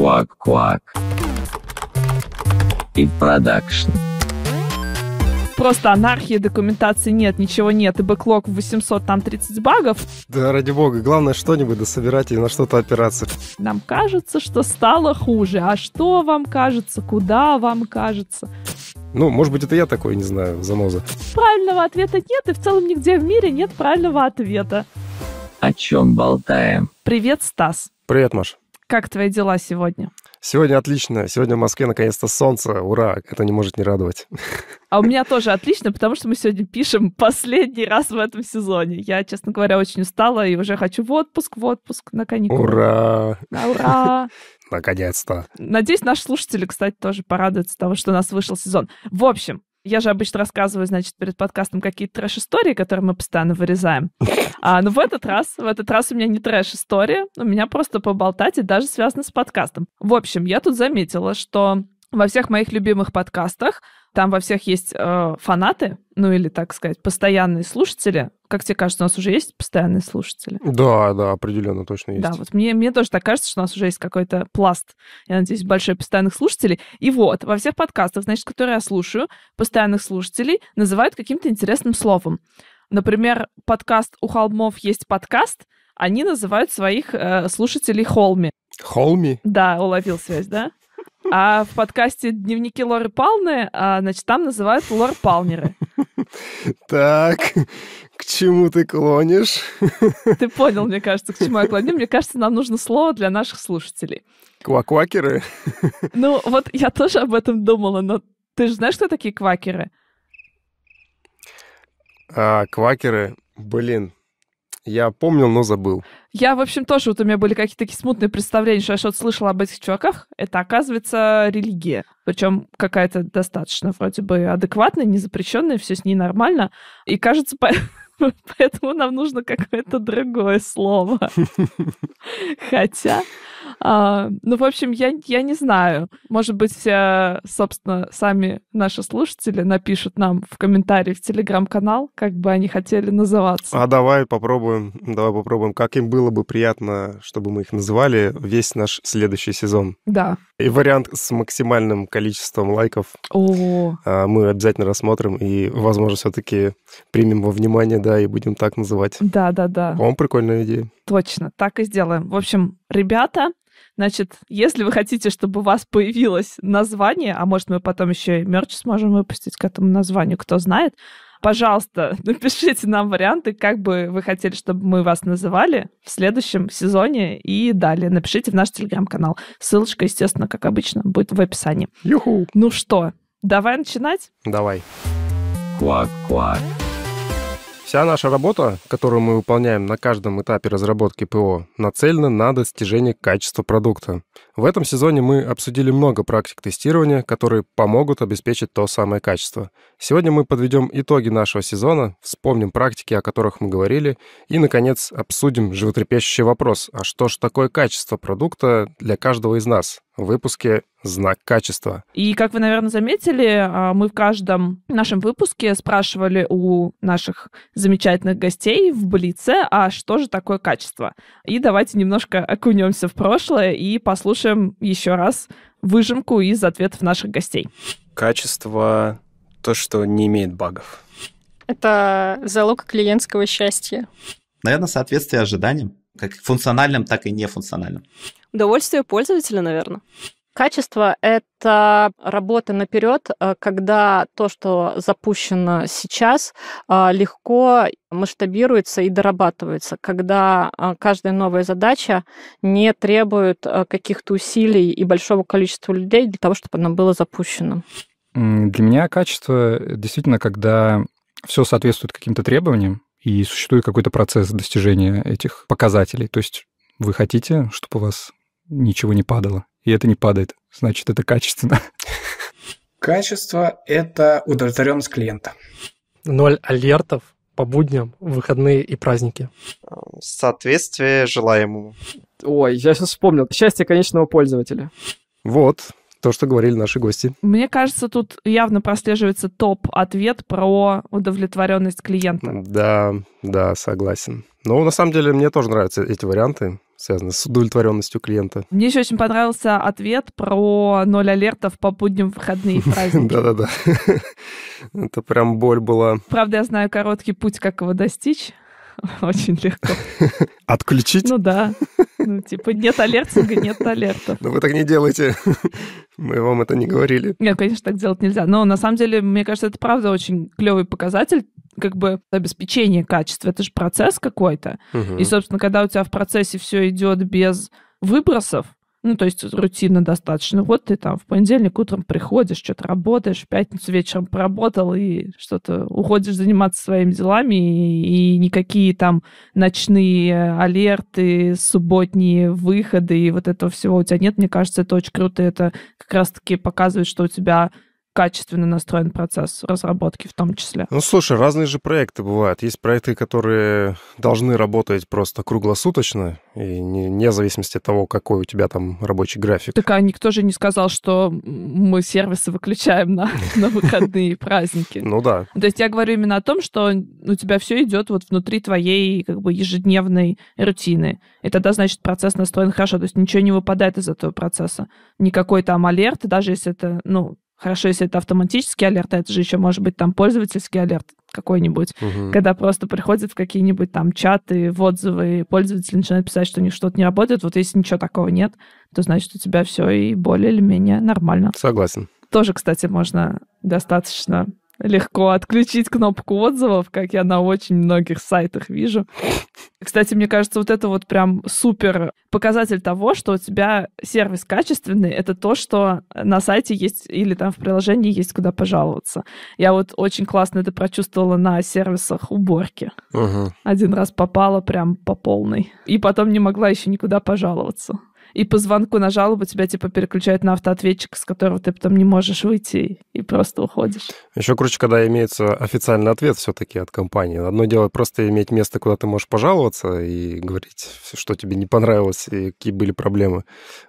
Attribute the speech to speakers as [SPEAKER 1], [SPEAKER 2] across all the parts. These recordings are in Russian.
[SPEAKER 1] Куак-куак.
[SPEAKER 2] И продакшн.
[SPEAKER 1] Просто анархии, документации нет, ничего нет, и бэклог в 800, там 30 багов.
[SPEAKER 2] Да, ради бога, главное что-нибудь дособирать и на что-то опираться. Нам
[SPEAKER 1] кажется, что стало хуже. А что вам кажется, куда вам кажется?
[SPEAKER 2] Ну, может быть, это я такой, не знаю, заноза.
[SPEAKER 1] Правильного ответа нет, и в целом нигде в мире нет правильного ответа.
[SPEAKER 2] О чем болтаем?
[SPEAKER 1] Привет, Стас. Привет, Маш. Как твои дела сегодня?
[SPEAKER 2] Сегодня отлично. Сегодня в Москве наконец-то солнце. Ура! Это не может не радовать.
[SPEAKER 1] А у меня тоже отлично, потому что мы сегодня пишем последний раз в этом сезоне. Я, честно говоря, очень устала и уже хочу в отпуск, в отпуск, на каникулы.
[SPEAKER 2] Ура! Да, ура! Наконец-то. Надеюсь,
[SPEAKER 1] наши слушатели, кстати, тоже порадуются того, что у нас вышел сезон. В общем, я же обычно рассказываю, значит, перед подкастом какие-то трэш-истории, которые мы постоянно вырезаем. А, но в этот раз, в этот раз у меня не трэш-история, у меня просто поболтать и даже связано с подкастом. В общем, я тут заметила, что во всех моих любимых подкастах там во всех есть э, фанаты, ну или, так сказать, постоянные слушатели. Как тебе кажется, у нас уже есть постоянные слушатели?
[SPEAKER 2] Да, да, определенно точно есть. Да, вот
[SPEAKER 1] мне, мне тоже так кажется, что у нас уже есть какой-то пласт, я надеюсь, большой постоянных слушателей. И вот, во всех подкастах, значит, которые я слушаю, постоянных слушателей называют каким-то интересным словом. Например, подкаст «У холмов есть подкаст», они называют своих э, слушателей холми. Холми? Да, уловил связь, да? А в подкасте «Дневники Лоры Палны», а, значит, там называют Лор Палнеры.
[SPEAKER 2] Так, к чему ты клонишь?
[SPEAKER 1] Ты понял, мне кажется, к чему я клоню. Мне кажется, нам нужно слово для наших слушателей.
[SPEAKER 2] Кваквакеры?
[SPEAKER 1] Ну, вот я тоже об этом думала, но ты же знаешь, что такие квакеры?
[SPEAKER 2] А, квакеры, блин, я помнил, но забыл.
[SPEAKER 1] Я, в общем, тоже, вот у меня были какие-то такие смутные представления, что я что-то слышала об этих чуваках. Это, оказывается, религия. Причем какая-то достаточно вроде бы адекватная, незапрещенная, все с ней нормально. И, кажется, по... поэтому нам нужно какое-то другое слово. Хотя... А, ну, в общем, я, я не знаю. Может быть, э, собственно, сами наши слушатели напишут нам в комментарии в телеграм-канал, как бы они хотели называться. А
[SPEAKER 2] давай попробуем, давай попробуем, как им было бы приятно, чтобы мы их называли весь наш следующий сезон. Да. И вариант с максимальным количеством лайков
[SPEAKER 1] О.
[SPEAKER 2] А, мы обязательно рассмотрим и, возможно, все-таки примем во внимание, да, и будем так называть. Да, да, да. По-моему, прикольная идея.
[SPEAKER 1] Точно, так и сделаем. В общем, ребята, значит, если вы хотите, чтобы у вас появилось название, а может, мы потом еще и мерч сможем выпустить к этому названию, кто знает, пожалуйста, напишите нам варианты, как бы вы хотели, чтобы мы вас называли в следующем сезоне и далее. Напишите в наш телеграм-канал. Ссылочка, естественно, как обычно, будет в описании. Юху! Ну что, давай начинать?
[SPEAKER 2] Давай. Квак-квак. Вся наша работа, которую мы выполняем на каждом этапе разработки ПО, нацелена на достижение качества продукта. В этом сезоне мы обсудили много практик тестирования, которые помогут обеспечить то самое качество. Сегодня мы подведем итоги нашего сезона, вспомним практики, о которых мы говорили, и, наконец, обсудим животрепещущий вопрос, а что ж такое качество продукта для каждого из нас? выпуске «Знак качества».
[SPEAKER 1] И, как вы, наверное, заметили, а, мы в каждом нашем выпуске спрашивали у наших замечательных гостей в Блице, а что же такое качество? И давайте немножко окунемся в прошлое и послушаем еще раз выжимку из ответов
[SPEAKER 2] наших гостей. Качество — то, что не имеет багов.
[SPEAKER 1] Это залог клиентского счастья.
[SPEAKER 2] Наверное, соответствие ожиданиям как функциональном, так и нефункциональным
[SPEAKER 1] Удовольствие пользователя, наверное. Качество — это работа наперед, э, когда то, что запущено сейчас, э, легко масштабируется и дорабатывается, когда э, каждая новая задача не требует каких-то усилий и большого количества людей для того, чтобы она была запущена.
[SPEAKER 2] Для меня качество действительно, когда все соответствует каким-то требованиям, и существует какой-то процесс достижения этих показателей. То есть вы хотите, чтобы у вас ничего не падало, и это не падает. Значит, это качественно. Качество – это удовлетворенность клиента. Ноль алертов по будням, выходные и праздники. Соответствие желаемому. Ой, я сейчас вспомнил. Счастье конечного пользователя. Вот, то, что говорили наши гости.
[SPEAKER 1] Мне кажется, тут явно прослеживается топ-ответ про удовлетворенность клиента.
[SPEAKER 2] Да, да, согласен. Но на самом деле мне тоже нравятся эти варианты связано с удовлетворенностью клиента.
[SPEAKER 1] Мне еще очень понравился ответ про ноль алертов по будням выходные праздники.
[SPEAKER 2] Да-да-да. Это прям боль была.
[SPEAKER 1] Правда, я знаю короткий путь, как его достичь. очень легко.
[SPEAKER 2] Отключить? Ну да.
[SPEAKER 1] Ну, типа, нет алертинга, нет алертов.
[SPEAKER 2] Но ну, вы так не делаете. Мы вам это не говорили.
[SPEAKER 1] Нет, конечно, так делать нельзя. Но на самом деле, мне кажется, это правда очень клевый показатель как бы обеспечение качества. Это же процесс какой-то. Угу. И, собственно, когда у тебя в процессе все идет без выбросов, ну, то есть рутина достаточно. Вот ты там в понедельник утром приходишь, что-то работаешь, в пятницу вечером поработал и что-то уходишь заниматься своими делами, и, и никакие там ночные алерты, субботние выходы и вот этого всего у тебя нет. Мне кажется, это очень круто. Это как раз-таки показывает, что у тебя качественно настроен процесс разработки в том числе.
[SPEAKER 2] Ну, слушай, разные же проекты бывают. Есть проекты, которые должны работать просто круглосуточно, и не, не в зависимости от того, какой у тебя там рабочий график.
[SPEAKER 1] Так а никто же не сказал, что мы сервисы выключаем на, на выходные праздники. Ну да. То есть я говорю именно о том, что у тебя все идет вот внутри твоей как бы ежедневной рутины. И тогда, значит, процесс настроен хорошо. То есть ничего не выпадает из этого процесса. Никакой там алерт, даже если это, ну, Хорошо, если это автоматический алерт, а это же еще может быть там пользовательский алерт какой-нибудь, угу. когда просто приходят какие-нибудь там чаты, в отзывы, пользователи начинают писать, что у них что-то не работает. Вот если ничего такого нет, то значит у тебя все и более или менее нормально. Согласен. Тоже, кстати, можно достаточно легко отключить кнопку отзывов, как я на очень многих сайтах вижу. Кстати, мне кажется, вот это вот прям супер показатель того, что у тебя сервис качественный, это то, что на сайте есть или там в приложении есть куда пожаловаться. Я вот очень классно это прочувствовала на сервисах уборки. Угу. Один раз попала прям по полной. И потом не могла еще никуда пожаловаться и по звонку на жалобу тебя типа переключают на автоответчик, с которого ты потом не можешь выйти и просто уходишь.
[SPEAKER 2] Еще круче, когда имеется официальный ответ все-таки от компании. Одно дело просто иметь место, куда ты можешь пожаловаться и говорить, что тебе не понравилось и какие были проблемы.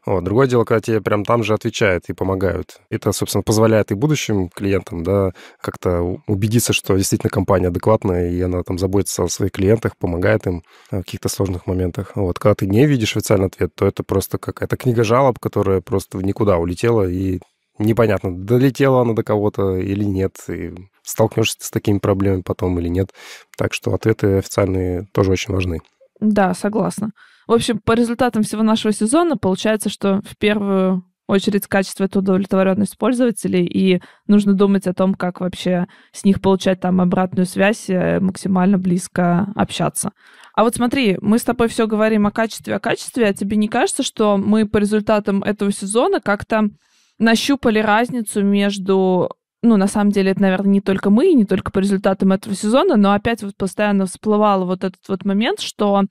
[SPEAKER 2] Вот. Другое дело, когда тебе прям там же отвечают и помогают. Это, собственно, позволяет и будущим клиентам да, как-то убедиться, что действительно компания адекватная, и она там заботится о своих клиентах, помогает им в каких-то сложных моментах. Вот. Когда ты не видишь официальный ответ, то это просто просто какая-то книга жалоб, которая просто никуда улетела, и непонятно, долетела она до кого-то или нет, и столкнешься ты с такими проблемами потом или нет. Так что ответы официальные тоже очень важны.
[SPEAKER 1] Да, согласна. В общем, по результатам всего нашего сезона получается, что в первую очередь качество это удовлетворенность пользователей, и нужно думать о том, как вообще с них получать там обратную связь, э, максимально близко общаться. А вот смотри, мы с тобой все говорим о качестве, о качестве, а тебе не кажется, что мы по результатам этого сезона как-то нащупали разницу между ну, на самом деле, это, наверное, не только мы, и не только по результатам этого сезона, но опять вот постоянно всплывал вот этот вот момент, что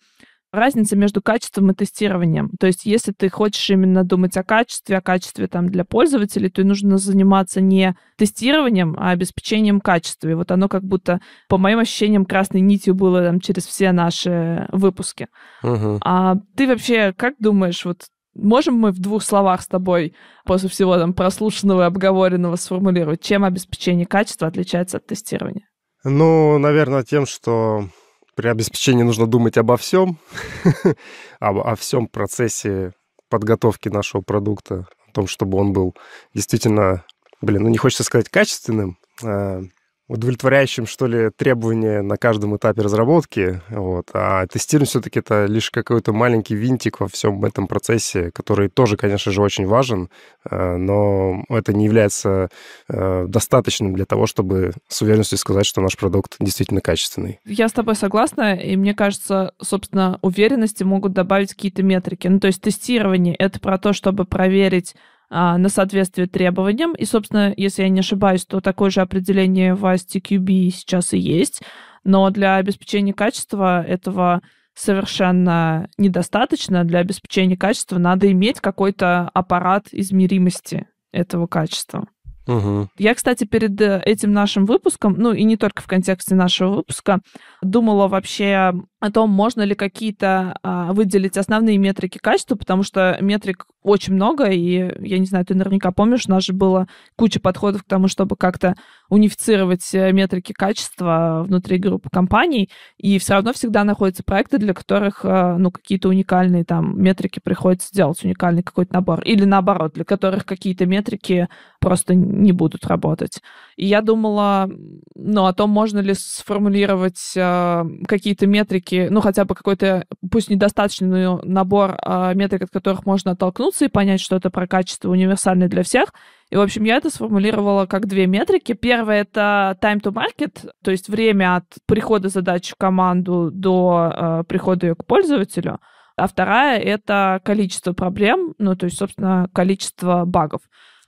[SPEAKER 1] разница между качеством и тестированием. То есть, если ты хочешь именно думать о качестве, о качестве там для пользователей, то нужно заниматься не тестированием, а обеспечением качества. И вот оно как будто, по моим ощущениям, красной нитью было там через все наши выпуски. Угу. А ты вообще как думаешь, вот Можем мы в двух словах с тобой после всего там прослушанного и обговоренного сформулировать, чем обеспечение качества отличается от тестирования?
[SPEAKER 2] Ну, наверное, тем, что при обеспечении нужно думать обо всем, обо всем процессе подготовки нашего продукта, о том, чтобы он был действительно, блин, ну не хочется сказать качественным, а, удовлетворяющим, что ли, требования на каждом этапе разработки. Вот. А тестирование все-таки это лишь какой-то маленький винтик во всем этом процессе, который тоже, конечно же, очень важен, э, но это не является э, достаточным для того, чтобы с уверенностью сказать, что наш продукт действительно качественный.
[SPEAKER 1] Я с тобой согласна, и мне кажется, собственно, уверенности могут добавить какие-то метрики. Ну, то есть тестирование — это про то, чтобы проверить а, на соответствие требованиям. И, собственно, если я не ошибаюсь, то такое же определение в STQB сейчас и есть. Но для обеспечения качества этого совершенно недостаточно. Для обеспечения качества надо иметь какой-то аппарат измеримости этого качества. Угу. Я, кстати, перед э, этим нашим выпуском, ну и не только в контексте нашего выпуска, думала вообще о том, можно ли какие-то а, выделить основные метрики качества, потому что метрик очень много, и я не знаю, ты наверняка помнишь, у нас же было куча подходов к тому, чтобы как-то унифицировать э, метрики качества внутри группы компаний, и все равно всегда находятся проекты, для которых э, ну, какие-то уникальные там метрики приходится делать, уникальный какой-то набор, или наоборот, для которых какие-то метрики просто не будут работать. И я думала, ну, о том, можно ли сформулировать э, какие-то метрики, ну, хотя бы какой-то, пусть недостаточный, набор э, метрик, от которых можно оттолкнуться и понять, что это про качество универсальное для всех. И, в общем, я это сформулировала как две метрики. Первая это time to market, то есть время от прихода задачи в команду до э, прихода ее к пользователю. А вторая — это количество проблем, ну, то есть, собственно, количество багов.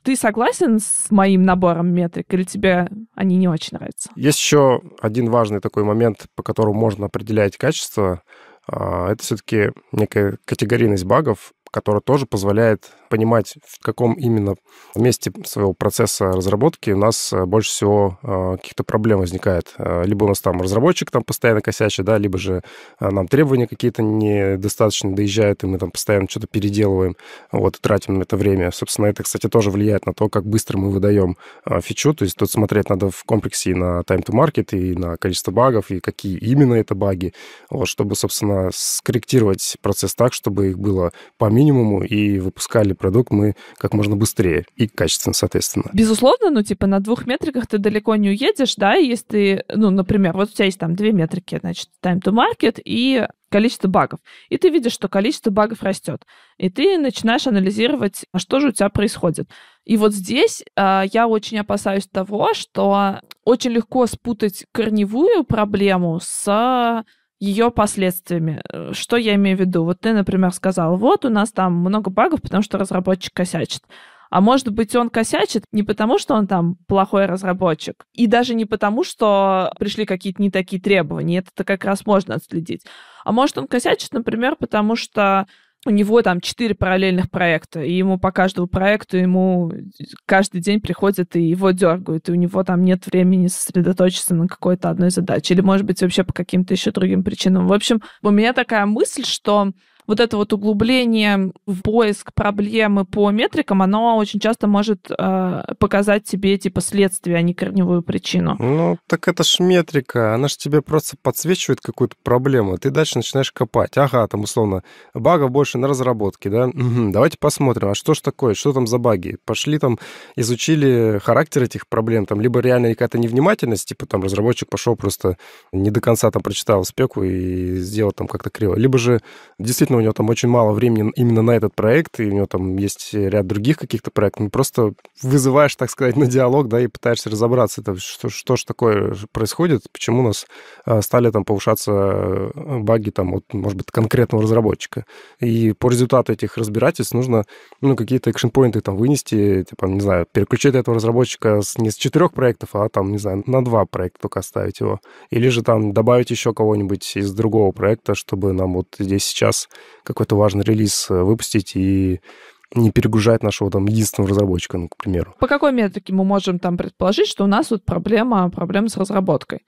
[SPEAKER 1] Ты согласен с моим набором метрик или тебе они не очень нравятся?
[SPEAKER 2] Есть еще один важный такой момент, по которому можно определять качество. А, это все-таки некая категорийность багов, которая тоже позволяет понимать, в каком именно месте своего процесса разработки у нас э, больше всего э, каких-то проблем возникает. Э, либо у нас там разработчик там постоянно косячит, да, либо же нам требования какие-то недостаточно доезжают, и мы там постоянно что-то переделываем, вот, и тратим на это время. Собственно, это, кстати, тоже влияет на то, как быстро мы выдаем фичу, то есть тут смотреть надо в комплексе и на time to market, и на количество багов, и какие именно это баги, вот, чтобы, собственно, скорректировать процесс так, чтобы их было по минимуму и выпускали продукт мы как можно быстрее и качественно, соответственно.
[SPEAKER 1] Безусловно, ну, типа, на двух метриках ты далеко не уедешь, да, если ты, ну, например, вот у тебя есть там две метрики, значит, time to market и количество багов. И ты видишь, что количество багов растет. И ты начинаешь анализировать, а что же у тебя происходит. И вот здесь э, я очень опасаюсь того, что очень легко спутать корневую проблему с ее последствиями. Э, что я имею в виду? Вот ты, например, сказал, вот у нас там много багов, потому что разработчик косячит. А может быть, он косячит не потому, что он там плохой разработчик, и даже не потому, что пришли какие-то не такие требования, это как раз можно отследить. А может, он косячит, например, потому что у него там четыре параллельных проекта, и ему по каждому проекту ему каждый день приходят и его дергают, и у него там нет времени сосредоточиться на какой-то одной задаче, или, может быть, вообще по каким-то еще другим причинам. В общем, у меня такая мысль, что вот это вот углубление в поиск проблемы по метрикам, оно очень часто может э, показать тебе типа следствие, а не корневую причину.
[SPEAKER 2] Ну, так это ж метрика, она же тебе просто подсвечивает какую-то проблему. А ты дальше начинаешь копать. Ага, там условно багов больше на разработке, да? Угу, давайте посмотрим, а что ж такое, что там за баги? Пошли там, изучили характер этих проблем, там либо реально какая-то невнимательность, типа там разработчик пошел просто не до конца там прочитал спеку и сделал там как-то криво, либо же действительно у него там очень мало времени именно на этот проект, и у него там есть ряд других каких-то проектов. Ну, просто вызываешь, так сказать, на диалог, да, и пытаешься разобраться, это, что, что же такое происходит, почему у нас а, стали там повышаться э, баги там от, может быть, конкретного разработчика. И по результату этих разбирательств нужно, ну, какие-то экшн-поинты там вынести, типа, не знаю, переключить этого разработчика с, не с четырех проектов, а там, не знаю, на два проекта только оставить его. Или же там добавить еще кого-нибудь из другого проекта, чтобы нам вот здесь сейчас какой-то важный релиз э, выпустить и не перегружать нашего там единственного разработчика, ну, к примеру.
[SPEAKER 1] По какой методике мы можем там предположить, что у нас вот проблема, проблема с разработкой?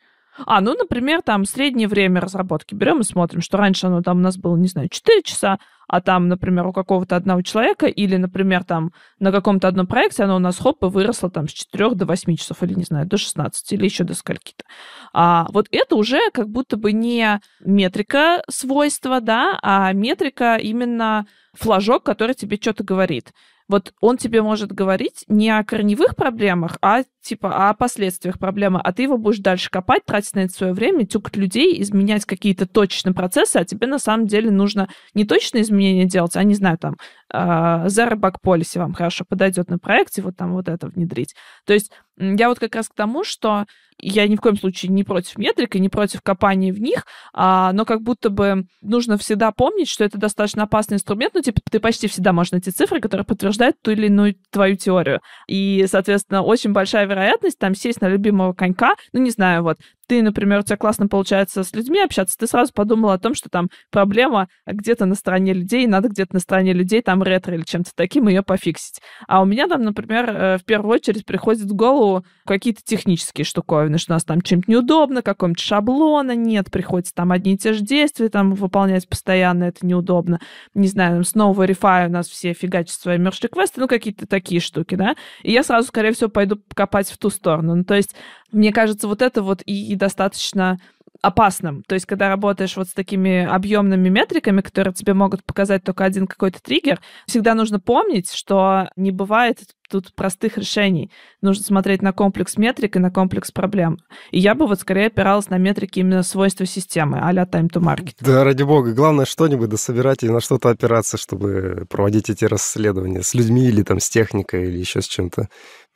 [SPEAKER 1] А, ну, например, там среднее время разработки берем и смотрим, что раньше оно там у нас было, не знаю, 4 часа, а там, например, у какого-то одного человека или, например, там на каком-то одном проекте оно у нас хоп и выросло там с 4 до 8 часов или, не знаю, до 16 или еще до скольки-то. А вот это уже как будто бы не метрика свойства, да, а метрика именно флажок, который тебе что-то говорит. Вот он тебе может говорить не о корневых проблемах, а типа о последствиях проблемы, а ты его будешь дальше копать, тратить на это свое время, тюкать людей, изменять какие-то точечные процессы, а тебе на самом деле нужно не точные изменения делать, а, не знаю, там, э, Zero Back вам хорошо подойдет на проекте, вот там вот это внедрить. То есть я вот как раз к тому, что я ни в коем случае не против метрик и не против копания в них, а, но как будто бы нужно всегда помнить, что это достаточно опасный инструмент, ну, типа, ты почти всегда можешь найти цифры, которые подтверждают ту или иную твою теорию. И, соответственно, очень большая вероятность там сесть на любимого конька, ну, не знаю, вот, ты, например, у тебя классно получается с людьми общаться, ты сразу подумал о том, что там проблема где-то на стороне людей, надо где-то на стороне людей, там ретро или чем-то таким ее пофиксить. А у меня там, например, э, в первую очередь приходит в голову делу какие-то технические штуковины, что у нас там чем-то неудобно, какого-нибудь шаблона нет, приходится там одни и те же действия там выполнять постоянно, это неудобно. Не знаю, там, снова рефай, у нас все фигачат свои мерч квесты, ну, какие-то такие штуки, да. И я сразу, скорее всего, пойду копать в ту сторону. Ну, то есть, мне кажется, вот это вот и, и достаточно опасным. То есть, когда работаешь вот с такими объемными метриками, которые тебе могут показать только один какой-то триггер, всегда нужно помнить, что не бывает тут простых решений. Нужно смотреть на комплекс метрик и на комплекс проблем. И я бы вот скорее опиралась на метрики именно свойства системы, а time to market.
[SPEAKER 2] Да, ради бога. Главное что-нибудь дособирать и на что-то опираться, чтобы проводить эти расследования с людьми или там с техникой или еще с чем-то.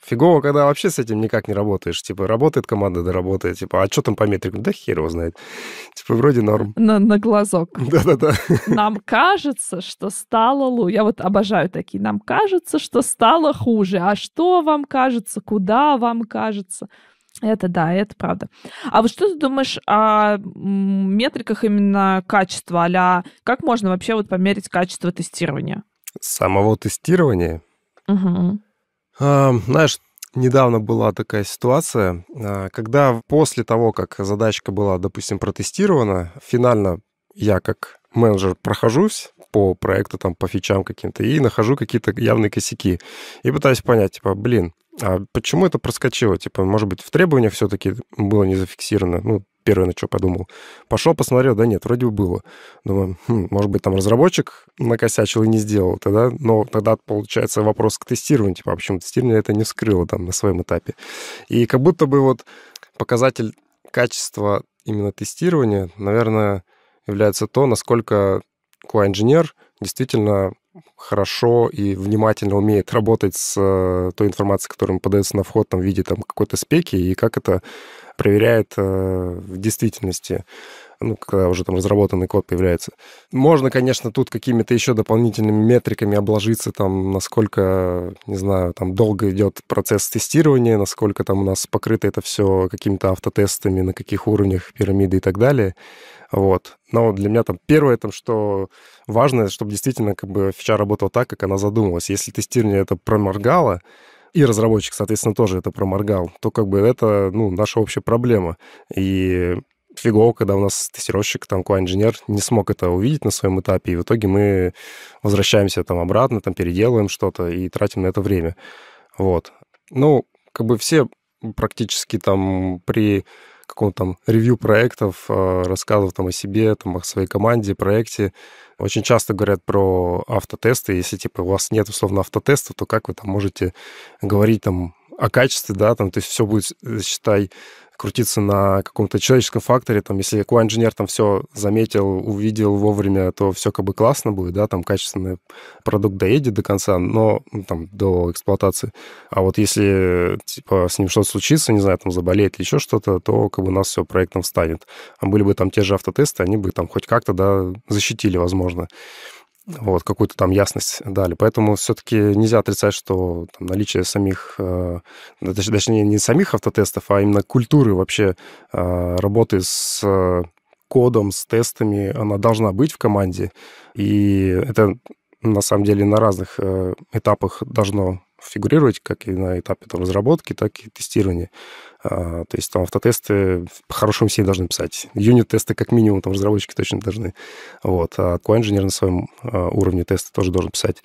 [SPEAKER 2] Фигово, когда вообще с этим никак не работаешь. Типа, работает команда, да работает. Типа, а что там по метрикам? Да хер его знает. Типа, вроде норм.
[SPEAKER 1] На, на глазок. Да-да-да. Нам кажется, что стало лучше. Я вот обожаю такие. Нам кажется, что стало хуже. А что вам кажется? Куда вам кажется? Это да, это правда. А вот что ты думаешь о метриках именно качества, а как можно вообще вот померить качество
[SPEAKER 2] тестирования? Самого тестирования? Угу. Знаешь, недавно была такая ситуация, а, когда после того, как задачка была, допустим, протестирована, финально я как менеджер прохожусь по проекту, там, по фичам каким-то, и нахожу какие-то явные косяки. И пытаюсь понять, типа, блин, а почему это проскочило? Типа, может быть, в требованиях все-таки было не зафиксировано? Ну, первое, на что подумал. Пошел, посмотрел, да нет, вроде бы было. Думаю, хм, может быть, там разработчик накосячил и не сделал. Тогда, но тогда, получается, вопрос к тестированию. Типа, а почему тестирование это не вскрыло там на своем этапе? И как будто бы вот показатель качества именно тестирования, наверное, является то, насколько QA-инженер действительно хорошо и внимательно умеет работать с э, той информацией, которая ему подается на вход там, в виде там, какой-то спеки, и как это проверяет э, в действительности ну, когда уже там разработанный код появляется. Можно, конечно, тут какими-то еще дополнительными метриками обложиться, там, насколько, не знаю, там долго идет процесс тестирования, насколько там у нас покрыто это все какими-то автотестами, на каких уровнях пирамиды и так далее. Вот. Но для меня там первое, там, что важно, чтобы действительно как бы фича работала так, как она задумывалась. Если тестирование это проморгало, и разработчик, соответственно, тоже это проморгал, то как бы это, ну, наша общая проблема. И фигово, когда у нас тестировщик, там, QA-инженер не смог это увидеть на своем этапе, и в итоге мы возвращаемся там обратно, там, переделываем что-то и тратим на это время. Вот. Ну, как бы все практически там при каком там ревью проектов, э, рассказывал там о себе, там о своей команде, проекте. Очень часто говорят про автотесты. Если, типа, у вас нет, условно, автотестов, то как вы там можете говорить там о качестве, да, там, то есть все будет, э, считай, крутиться на каком-то человеческом факторе, там, если какой инженер там все заметил, увидел вовремя, то все как бы классно будет, да, там качественный продукт доедет до конца, но ну, там до эксплуатации. А вот если, типа, с ним что-то случится, не знаю, там заболеет или еще что-то, то как бы у нас все проектом встанет. А были бы там те же автотесты, они бы там хоть как-то, да, защитили, возможно вот, какую-то там ясность дали. Поэтому все-таки нельзя отрицать, что там, наличие самих, э, точнее, не самих автотестов, а именно культуры вообще э, работы с э, кодом, с тестами, она должна быть в команде. И это на самом деле на разных э, этапах должно фигурировать как и на этапе там, разработки, так и тестирования. А, то есть там автотесты по-хорошему все должны писать. Юнит-тесты как минимум там разработчики точно должны. Вот. А QA-инженер на своем а, уровне теста тоже должен писать.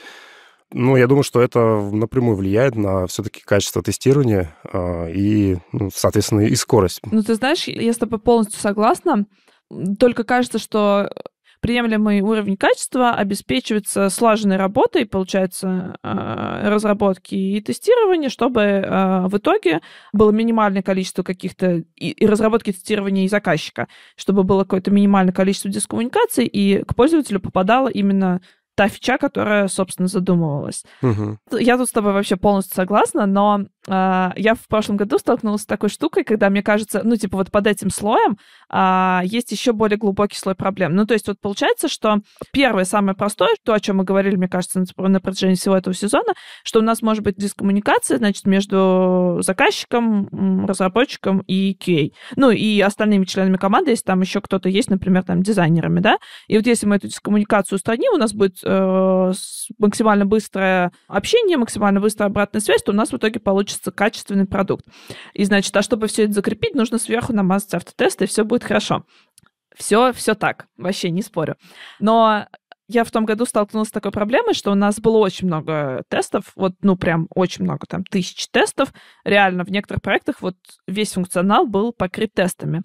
[SPEAKER 2] Ну, я думаю, что это напрямую влияет на все-таки качество тестирования а, и, ну, соответственно, и скорость.
[SPEAKER 1] Ну, ты знаешь, я с тобой полностью согласна. Только кажется, что приемлемый уровень качества обеспечивается слаженной работой, получается, э, разработки и тестирования, чтобы э, в итоге было минимальное количество каких-то и, разработки и тестирования и заказчика, чтобы было какое-то минимальное количество дискоммуникаций, и к пользователю попадало именно та фича, которая, собственно, задумывалась. Угу. Я тут с тобой вообще полностью согласна, но а, я в прошлом году столкнулась с такой штукой, когда, мне кажется, ну, типа, вот под этим слоем а, есть еще более глубокий слой проблем. Ну, то есть вот получается, что первое, самое простое, то, о чем мы говорили, мне кажется, на, типа, на протяжении всего этого сезона, что у нас может быть дискоммуникация, значит, между заказчиком, разработчиком и кей, Ну, и остальными членами команды, если там еще кто-то есть, например, там, дизайнерами, да? И вот если мы эту дискоммуникацию устраним, у нас будет э, максимально быстрое общение, максимально быстрая обратная связь, то у нас в итоге получится получится качественный продукт. И, значит, а чтобы все это закрепить, нужно сверху намазать автотест, и все будет хорошо. Все, все так, вообще не спорю. Но я в том году столкнулась с такой проблемой, что у нас было очень много тестов, вот, ну, прям очень много, там, тысяч тестов. Реально, в некоторых проектах вот весь функционал был покрыт тестами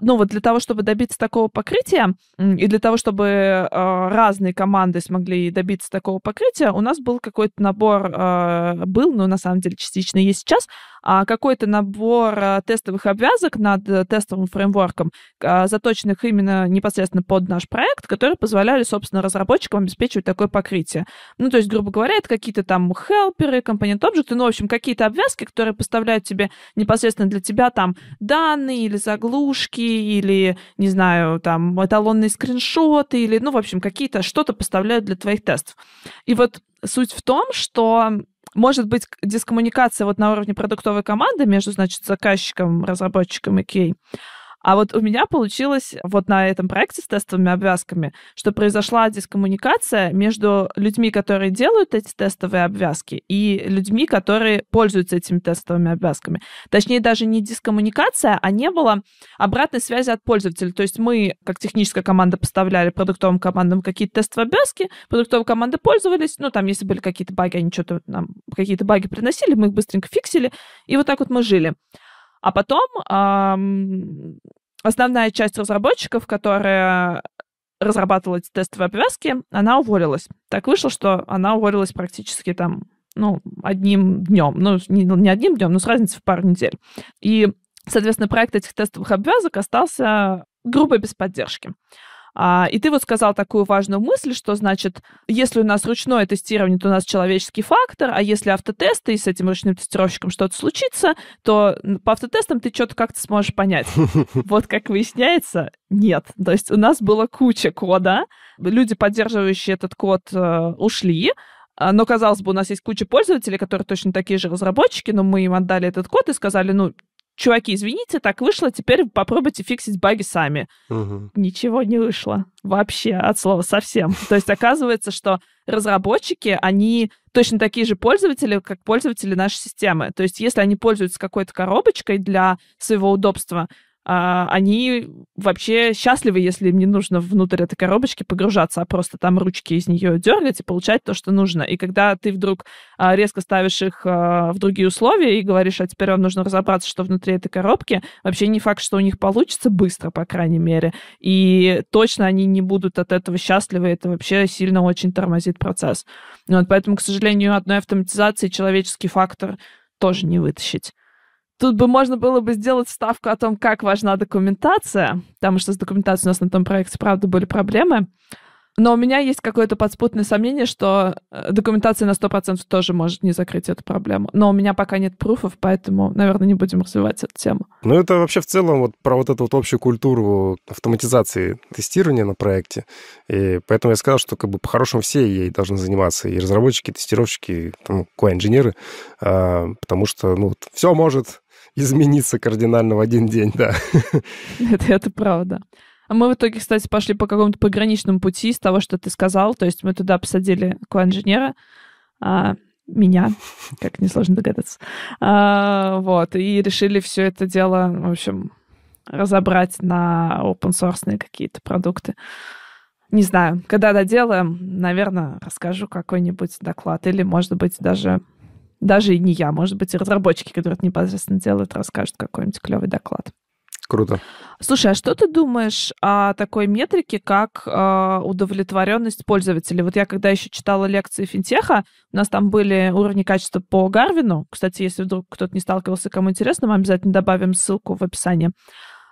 [SPEAKER 1] ну вот для того, чтобы добиться такого покрытия, и для того, чтобы э, разные команды смогли добиться такого покрытия, у нас был какой-то набор, э, был, но ну, на самом деле частично есть сейчас, а, какой-то набор а, тестовых обвязок над э, тестовым фреймворком, а, заточенных именно непосредственно под наш проект, которые позволяли, собственно, разработчикам обеспечивать такое покрытие. Ну, то есть, грубо говоря, это какие-то там хелперы, компонент-объекты, ну, в общем, какие-то обвязки, которые поставляют тебе непосредственно для тебя там данные или заглушки, или, не знаю, там эталонные скриншоты, или, ну, в общем, какие-то что-то поставляют для твоих тестов. И вот суть в том, что может быть дискоммуникация вот на уровне продуктовой команды между, значит, заказчиком, разработчиком и кей. А вот у меня получилось вот на этом проекте с тестовыми обвязками, что произошла дискоммуникация между людьми, которые делают эти тестовые обвязки, и людьми, которые пользуются этими тестовыми обвязками. Точнее, даже не дискоммуникация, а не было обратной связи от пользователя. То есть мы, как техническая команда, поставляли продуктовым командам какие-то тестовые обвязки, продуктовые команды пользовались, ну, там, если были какие-то баги, они что-то нам, какие-то баги приносили, мы их быстренько фиксили, и вот так вот мы жили. А потом эм, основная часть разработчиков, которая разрабатывала эти тестовые обвязки, она уволилась. Так вышло, что она уволилась практически там, ну, одним днем. Ну, не, ну, не одним днем, но с разницей в пару недель. И, соответственно, проект этих тестовых обвязок остался грубо без поддержки. А, и ты вот сказал такую важную мысль, что, значит, если у нас ручное тестирование, то у нас человеческий фактор, а если автотесты и с этим ручным тестировщиком что-то случится, то по автотестам ты что-то как-то сможешь понять. Вот как выясняется, нет. То есть у нас была куча кода, люди, поддерживающие этот код, э, ушли, а, но, казалось бы, у нас есть куча пользователей, которые точно такие же разработчики, но мы им отдали этот код и сказали, ну, чуваки, извините, так вышло, теперь попробуйте фиксить баги сами. Угу. Ничего не вышло. Вообще, от слова совсем. То есть оказывается, что разработчики, они точно такие же пользователи, как пользователи нашей системы. То есть если они пользуются какой-то коробочкой для своего удобства, а, они вообще счастливы, если им не нужно внутрь этой коробочки погружаться, а просто там ручки из нее дергать и получать то, что нужно. И когда ты вдруг а, резко ставишь их а, в другие условия и говоришь, а теперь вам нужно разобраться, что внутри этой коробки, вообще не факт, что у них получится быстро, по крайней мере. И точно они не будут от этого счастливы, это вообще сильно очень тормозит процесс. Вот, поэтому, к сожалению, одной автоматизации человеческий фактор тоже не вытащить. Тут бы можно было бы сделать ставку о том, как важна документация, потому что с документацией у нас на том проекте, правда, были проблемы. Но у меня есть какое-то подспутное сомнение, что э, документация на 100% тоже может не закрыть эту проблему. Но у меня пока нет пруфов, поэтому, наверное, не будем развивать эту тему.
[SPEAKER 2] Ну, это вообще в целом вот про вот эту вот общую культуру автоматизации тестирования на проекте. И поэтому я сказал, что как бы по-хорошему все ей должны заниматься. И разработчики, и тестировщики, и, там, коинженеры. А, потому что, ну, все может измениться кардинально в один день, да.
[SPEAKER 1] Это, это правда. А мы в итоге, кстати, пошли по какому-то пограничному пути из того, что ты сказал. То есть мы туда посадили инженера а, меня, как несложно догадаться. А, вот, и решили все это дело, в общем, разобрать на open source какие-то продукты. Не знаю, когда доделаем, наверное, расскажу какой-нибудь доклад или, может быть, даже даже и не я, может быть, и разработчики, которые это непосредственно делают, расскажут какой-нибудь клевый доклад. Круто. Слушай, а что ты думаешь о такой метрике, как э, удовлетворенность пользователей? Вот я когда еще читала лекции финтеха, у нас там были уровни качества по Гарвину. Кстати, если вдруг кто-то не сталкивался, кому интересно, мы обязательно добавим ссылку в описании.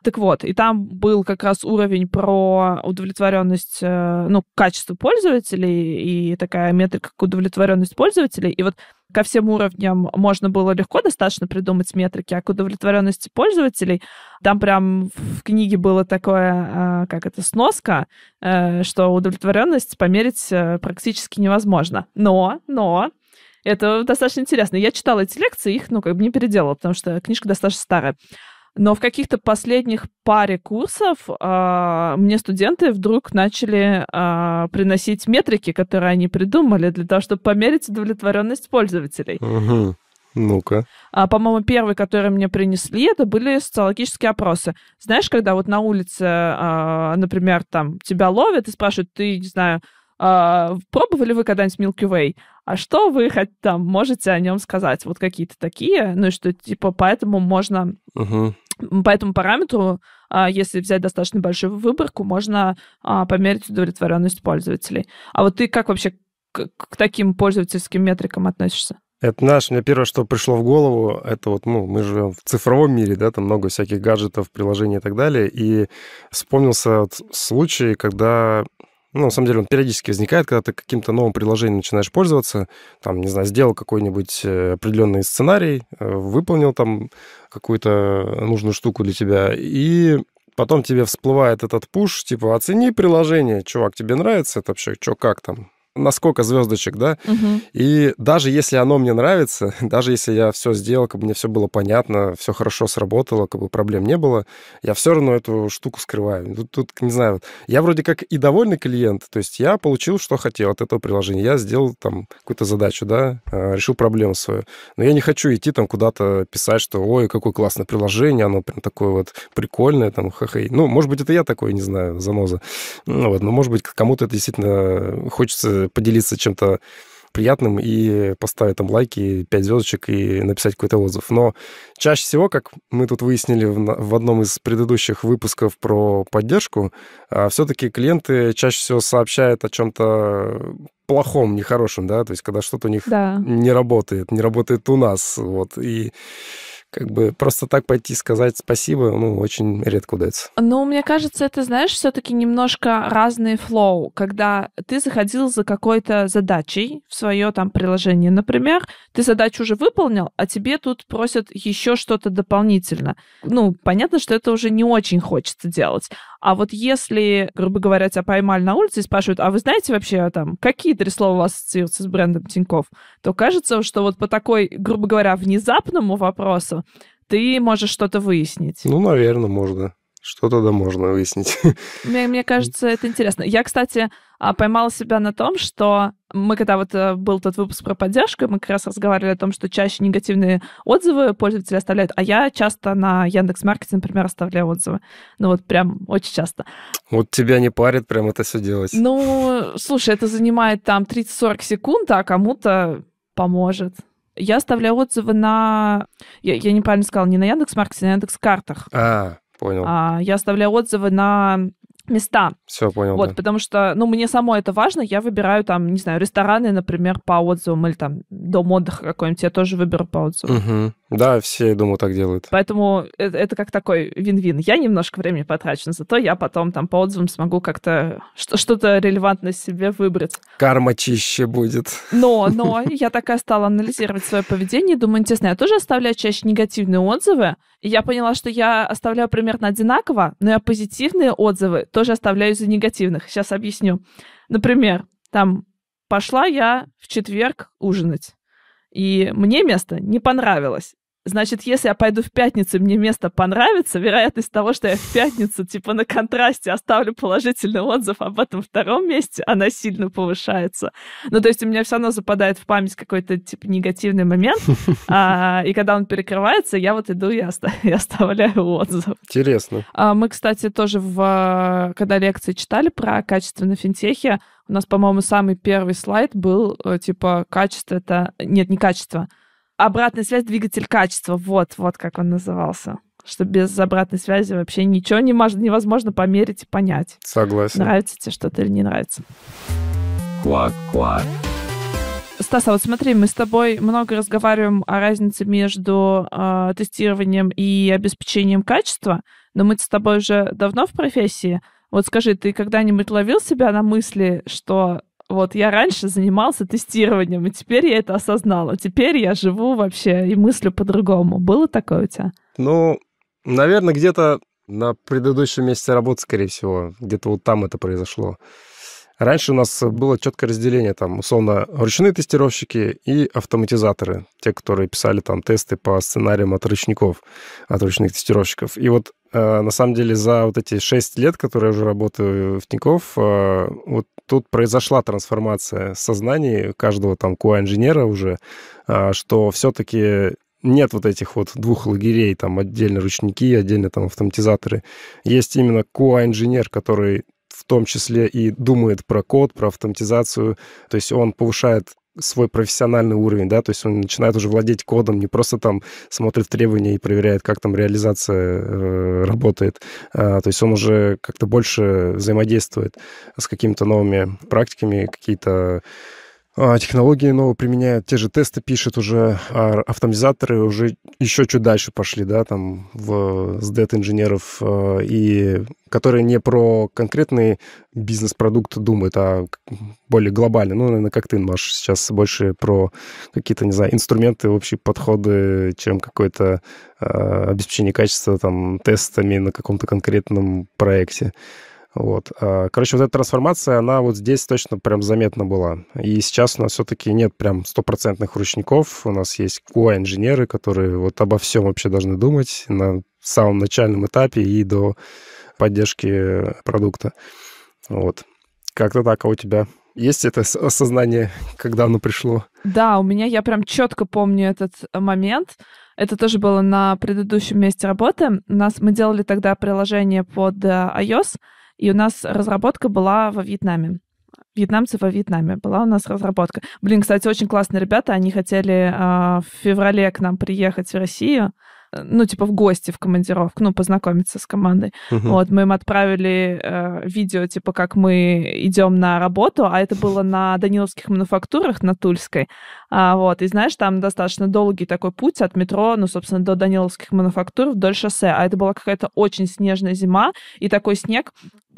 [SPEAKER 1] Так вот, и там был как раз уровень про удовлетворенность, э, ну, качество пользователей и такая метрика, как удовлетворенность пользователей. И вот ко всем уровням можно было легко достаточно придумать метрики, а к удовлетворенности пользователей там прям в книге было такое, а, как это, сноска, э, что удовлетворенность померить э, практически невозможно. Но, но это достаточно интересно. Я читала эти лекции, их, ну, как бы не переделала, потому что книжка достаточно старая. Но в каких-то последних паре курсов э, мне студенты вдруг начали э, приносить метрики, которые они придумали для того, чтобы померить удовлетворенность пользователей.
[SPEAKER 2] Угу. Ну-ка.
[SPEAKER 1] А, по-моему, первый, который мне принесли, это были социологические опросы. Знаешь, когда вот на улице, а, например, там тебя ловят и спрашивают, ты, не знаю, а, пробовали вы когда-нибудь Milky Way? А что вы хоть там можете о нем сказать? Вот какие-то такие, ну и что, типа, поэтому можно угу. По этому параметру, а, если взять достаточно большую выборку, можно а, померить удовлетворенность пользователей. А вот ты как вообще к таким пользовательским метрикам относишься?
[SPEAKER 2] Это наш, мне первое, что пришло в голову, это вот, ну, мы живем в цифровом мире, да, там много всяких гаджетов, приложений и так далее, и вспомнился вот случай, когда ну, на самом деле он периодически возникает, когда ты каким-то новым приложением начинаешь пользоваться, там, не знаю, сделал какой-нибудь э, определенный сценарий, э, выполнил там какую-то нужную штуку для тебя, и потом тебе всплывает этот пуш, типа, оцени приложение, чувак, тебе нравится это вообще, что, как там, насколько звездочек, да. Угу. И даже если оно мне нравится, даже если я все сделал, как бы мне все было понятно, все хорошо сработало, как бы проблем не было, я все равно эту штуку скрываю. Тут, тут не знаю, я вроде как и довольный клиент, то есть я получил, что хотел от этого приложения, я сделал там какую-то задачу, да, э, решил проблему свою. Но я не хочу идти там куда-то писать, что ой, какое классное приложение, оно прям такое вот прикольное, там, ха-ха. Ну, может быть, это я такой, не знаю, заноза. Ну, вот, но, ну, может быть, кому-то это действительно хочется Э, поделиться чем-то приятным и поставить там лайки, 5 звездочек и написать какой-то отзыв. Но чаще всего, как мы тут выяснили в одном из предыдущих выпусков про поддержку, э, все-таки клиенты чаще всего сообщают о чем-то плохом, нехорошем, да, то есть когда что-то у них да. не работает, не работает у нас, вот, и как бы просто так пойти сказать спасибо, ну, очень редко удается.
[SPEAKER 1] Ну, мне кажется, это, знаешь, все-таки немножко разный флоу, когда ты заходил за какой-то задачей в свое там приложение, например, ты задачу уже выполнил, а тебе тут просят еще что-то дополнительно. Ну, понятно, что это уже не очень хочется делать. А вот если, грубо говоря, тебя поймали на улице и спрашивают, а вы знаете вообще а там, какие три слова у вас ассоциируются с брендом Тиньков, то кажется, что вот по такой, грубо говоря, внезапному вопросу ты можешь что-то выяснить.
[SPEAKER 2] Ну, наверное, можно. Что-то да можно выяснить.
[SPEAKER 1] Мне, мне кажется, это интересно. Я, кстати, а, поймала себя на том, что мы, когда вот э, был тот выпуск про поддержку, мы как раз разговаривали о том, что чаще негативные отзывы пользователи оставляют, а я часто на Яндекс.Маркете, например, оставляю отзывы. Ну вот прям очень часто.
[SPEAKER 2] Вот тебя не парит прям это все делать.
[SPEAKER 1] Ну, слушай, это занимает там 30-40 секунд, а кому-то поможет. Я оставляю отзывы на... Я, я неправильно сказала, не на Яндекс.Маркете, а на Яндекс.Картах.
[SPEAKER 2] А, понял.
[SPEAKER 1] А, я оставляю отзывы на места. Все, понял. Вот, да. потому что, ну, мне само это важно, я выбираю там, не знаю, рестораны, например, по отзывам, или там дом отдыха какой-нибудь, я тоже выберу по отзывам.
[SPEAKER 2] Угу. Да, все, я думаю, так делают.
[SPEAKER 1] Поэтому это, это как такой вин-вин. Я немножко времени потрачу, но зато я потом там по отзывам смогу как-то что-то релевантное себе выбрать.
[SPEAKER 2] Карма чище будет.
[SPEAKER 1] Но, но я такая стала анализировать свое поведение, думаю, интересно, я тоже оставляю чаще негативные отзывы, и я поняла, что я оставляю примерно одинаково, но я позитивные отзывы то тоже оставляю из-за негативных. Сейчас объясню. Например, там пошла я в четверг ужинать, и мне место не понравилось. Значит, если я пойду в пятницу, мне место понравится, вероятность того, что я в пятницу, типа на контрасте, оставлю положительный отзыв об этом втором месте, она сильно повышается. Ну, то есть у меня все равно западает в память какой-то, типа, негативный момент, а, и когда он перекрывается, я вот иду и, оста- и оставляю отзыв. Интересно. А, мы, кстати, тоже, в, а, когда лекции читали про качество на финтехе, у нас, по-моему, самый первый слайд был, э, типа, качество это... Нет, не качество, Обратная связь, двигатель качества. Вот, вот как он назывался. Что без обратной связи вообще ничего не мож- невозможно померить и понять. Согласен. Нравится тебе что-то или не нравится. Квак, квак. Стас, а вот смотри, мы с тобой много разговариваем о разнице между э, тестированием и обеспечением качества, но мы с тобой уже давно в профессии. Вот скажи, ты когда-нибудь ловил себя на мысли, что вот я раньше занимался тестированием, и теперь я это осознала. Теперь я живу вообще и мыслю по-другому. Было такое у тебя?
[SPEAKER 2] Ну, наверное, где-то на предыдущем месте работы, скорее всего, где-то вот там это произошло. Раньше у нас было четкое разделение, там, условно, ручные тестировщики и автоматизаторы, те, которые писали там тесты по сценариям от ручников, от ручных тестировщиков. И вот Э, на самом деле за вот эти шесть лет, которые я уже работаю в Тинькофф, э, вот тут произошла трансформация сознания каждого там куа инженера уже, э, что все-таки нет вот этих вот двух лагерей, там отдельно ручники, отдельно там автоматизаторы. Есть именно куа инженер который в том числе и думает про код, про автоматизацию. То есть он повышает свой профессиональный уровень, да, то есть он начинает уже владеть кодом, не просто там смотрит требования и проверяет, как там реализация э, работает, а, то есть он уже как-то больше взаимодействует с какими-то новыми практиками, какие-то а, технологии новые применяют, те же тесты пишут уже, а автоматизаторы уже еще чуть дальше пошли, да, там в SDET инженеров, э, и которые не про конкретный бизнес-продукт думают, а более глобально. Ну, наверное, как ты, Маш, сейчас больше про какие-то, не знаю, инструменты, общие подходы, чем какое-то э, обеспечение качества там тестами на каком-то конкретном проекте. Вот. А, короче, вот эта трансформация, она вот здесь точно прям заметна была. И сейчас у нас все-таки нет прям стопроцентных ручников. У нас есть QA-инженеры, которые вот обо всем вообще должны думать на самом начальном этапе и до поддержки продукта. Вот. Как-то так, а у тебя есть это осознание, когда оно пришло?
[SPEAKER 1] Да, у меня, я прям четко помню этот э, момент. Это тоже было на предыдущем месте работы. У нас мы делали тогда приложение под э, iOS, и у нас разработка была во Вьетнаме. Вьетнамцы во Вьетнаме. Была у нас разработка. Блин, кстати, очень классные ребята. Они хотели э, в феврале к нам приехать в Россию ну, типа, в гости в командировку, ну, познакомиться с командой. Угу. Вот, мы им отправили э, видео, типа, как мы идем на работу, а это было на Даниловских мануфактурах, на Тульской. А, вот, и знаешь, там достаточно долгий такой путь от метро, ну, собственно, до Даниловских мануфактур вдоль шоссе, а это была какая-то очень снежная зима, и такой снег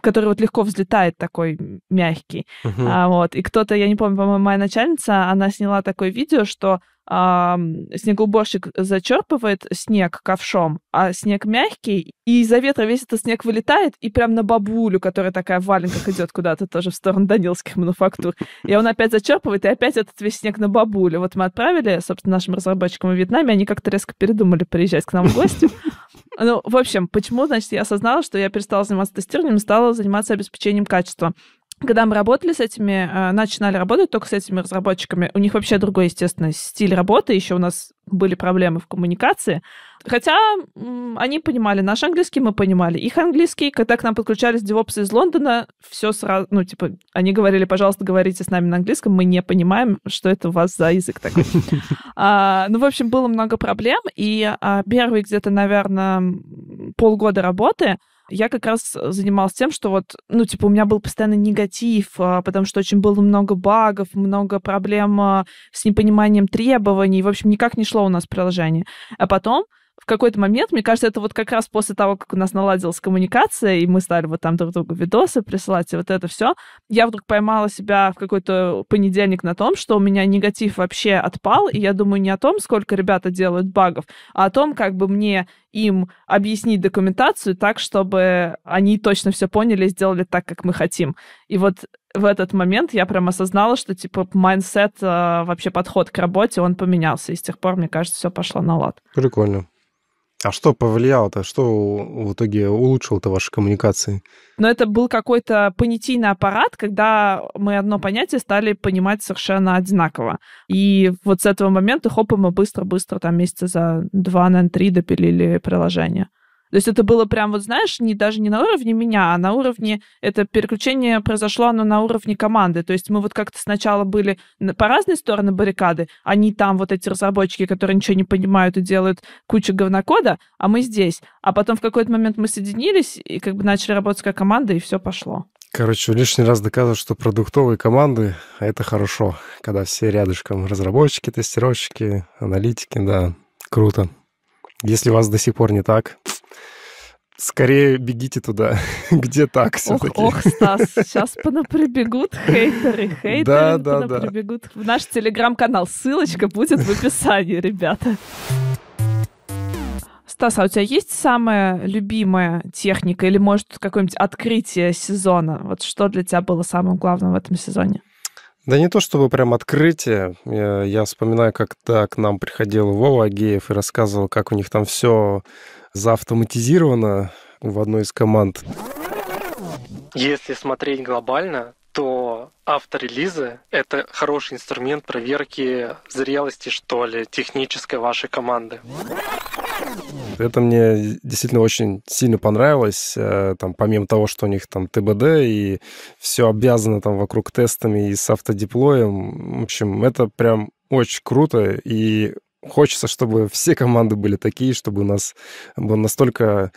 [SPEAKER 1] который вот легко взлетает такой мягкий. Uh-huh. А, вот. И кто-то, я не помню, по-моему, моя начальница, она сняла такое видео, что а, снегоуборщик зачерпывает снег ковшом, а снег мягкий, и из-за ветра весь этот снег вылетает, и прям на бабулю, которая такая в валенках идет куда-то тоже в сторону Данилских мануфактур. И он опять зачерпывает, и опять этот весь снег на бабулю. Вот мы отправили, собственно, нашим разработчикам в Вьетнаме, они как-то резко передумали приезжать к нам в гости. Ну, в общем, почему, значит, я осознала, что я перестала заниматься тестированием и стала заниматься обеспечением качества когда мы работали с этими, э, начинали работать только с этими разработчиками, у них вообще другой, естественно, стиль работы, еще у нас были проблемы в коммуникации. Хотя они понимали наш английский, мы понимали их английский. Когда к нам подключались девопсы из Лондона, все сразу, ну, типа, они говорили, пожалуйста, говорите с нами на английском, мы не понимаем, что это у вас за язык такой. А, ну, в общем, было много проблем, и а, первые где-то, наверное, полгода работы — я как раз э, занималась тем, что вот, ну, типа, у меня был постоянно негатив, а, потому что очень было много багов, много проблем а, с непониманием требований. В общем, никак не шло у нас приложение. А потом в какой-то момент, мне кажется, это вот как раз после того, как у нас наладилась коммуникация, и мы стали вот там друг другу видосы присылать, и вот это все, я вдруг поймала себя в какой-то понедельник на том, что у меня негатив вообще отпал, и я думаю не о том, сколько ребята делают багов, а о том, как бы мне им объяснить документацию так, чтобы они точно все поняли и сделали так, как мы хотим. И вот в этот момент я прям осознала, что, типа, майндсет, а, вообще подход к работе, он поменялся. И с тех пор, мне кажется, все пошло на лад.
[SPEAKER 2] Прикольно. А что повлияло-то? Что в итоге улучшило-то ваши коммуникации?
[SPEAKER 1] Но это был какой-то понятийный аппарат, когда мы одно понятие стали понимать совершенно одинаково. И вот с этого момента, хоп, и мы быстро-быстро там месяца за два, наверное, три допилили приложение. То есть это было прям, вот знаешь, не, даже не на уровне меня, а на уровне... Это переключение произошло, оно на уровне команды. То есть мы вот как-то сначала были по разные стороны баррикады, они а там вот эти разработчики, которые ничего не понимают и делают кучу говнокода, а мы здесь. А потом в какой-то момент мы соединились и как бы начали работать как команда, и все пошло.
[SPEAKER 2] Короче, лишний раз доказывают, что продуктовые команды — это хорошо, когда все рядышком. Разработчики, тестировщики, аналитики, да, круто. Если у вас до сих пор не так, Скорее бегите туда, где так все-таки. Ох, ох, Стас, сейчас
[SPEAKER 1] понаприбегут хейтеры, хейтеры да, да, понаприбегут. Да. В наш телеграм-канал ссылочка будет в описании, ребята. Стас, а у тебя есть самая любимая техника или, может, какое-нибудь открытие сезона? Вот что для тебя было самым главным в этом сезоне?
[SPEAKER 2] Да не то чтобы прям открытие. Я вспоминаю, когда к нам приходил Вова Агеев и рассказывал, как у них там все заавтоматизировано в одной из команд. Если смотреть глобально, то авторелизы — это хороший инструмент проверки зрелости, что ли, технической вашей команды. Это мне действительно очень сильно понравилось. Э, там, помимо того, что у них там ТБД и все обязано там вокруг тестами и с автодеплоем. В общем, это прям очень круто и хочется, чтобы все команды были такие, чтобы у нас был настолько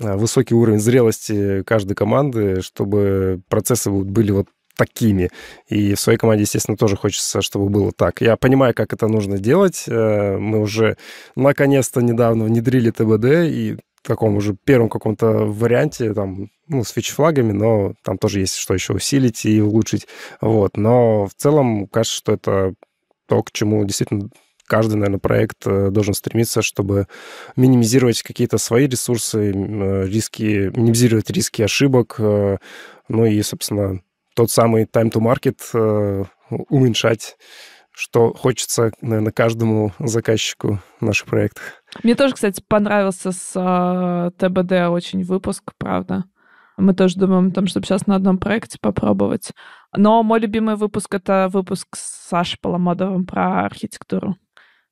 [SPEAKER 2] а, высокий уровень зрелости каждой команды, чтобы процессы были вот такими. И в своей команде, естественно, тоже хочется, чтобы было так. Я понимаю, как это нужно делать. Э, мы уже наконец-то недавно внедрили ТБД, и в таком уже первом каком-то варианте, там, ну, с фич-флагами, но там тоже есть что еще усилить и улучшить. Вот. Но в целом, кажется, что это то, к чему действительно каждый, наверное, проект э, должен стремиться, чтобы минимизировать какие-то свои ресурсы, э, риски, минимизировать риски ошибок, э, ну и, собственно, тот самый time-to-market уменьшать что хочется, наверное, каждому заказчику наших проектов.
[SPEAKER 1] Мне тоже, кстати, понравился с ТБД очень выпуск, правда. Мы тоже думаем, там, чтобы сейчас на одном проекте попробовать. Но мой любимый выпуск — это выпуск с Сашей Поломодовым про архитектуру.